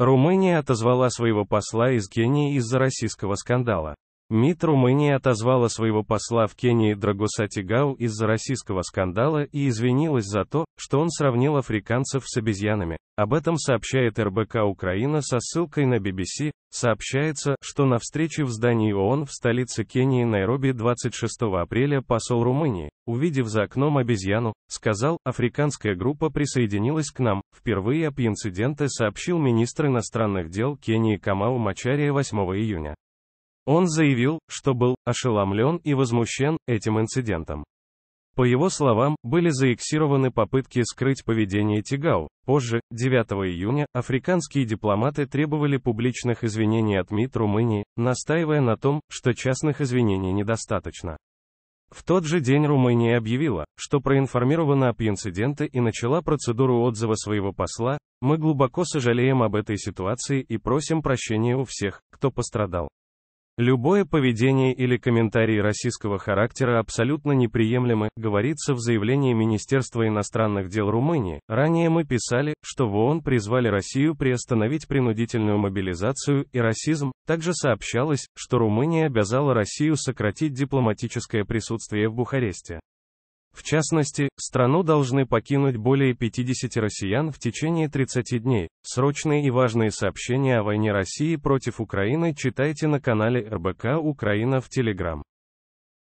Румыния отозвала своего посла из Кении из-за российского скандала. МИД Румынии отозвала своего посла в Кении Драгоса Тигау из-за российского скандала и извинилась за то, что он сравнил африканцев с обезьянами. Об этом сообщает РБК Украина со ссылкой на BBC. Сообщается, что на встрече в здании ООН в столице Кении Найроби 26 апреля посол Румынии, увидев за окном обезьяну, сказал, африканская группа присоединилась к нам. Впервые об инциденте сообщил министр иностранных дел Кении Камау Мачария 8 июня. Он заявил, что был ошеломлен и возмущен этим инцидентом. По его словам, были заиксированы попытки скрыть поведение Тигау. Позже, 9 июня, африканские дипломаты требовали публичных извинений от МИД Румынии, настаивая на том, что частных извинений недостаточно. В тот же день Румыния объявила, что проинформирована об инциденте и начала процедуру отзыва своего посла, мы глубоко сожалеем об этой ситуации и просим прощения у всех, кто пострадал. Любое поведение или комментарий российского характера абсолютно неприемлемы, говорится в заявлении Министерства иностранных дел Румынии. Ранее мы писали, что в ООН призвали Россию приостановить принудительную мобилизацию и расизм. Также сообщалось, что Румыния обязала Россию сократить дипломатическое присутствие в Бухаресте. В частности, страну должны покинуть более 50 россиян в течение 30 дней. Срочные и важные сообщения о войне России против Украины читайте на канале РБК Украина в Телеграм.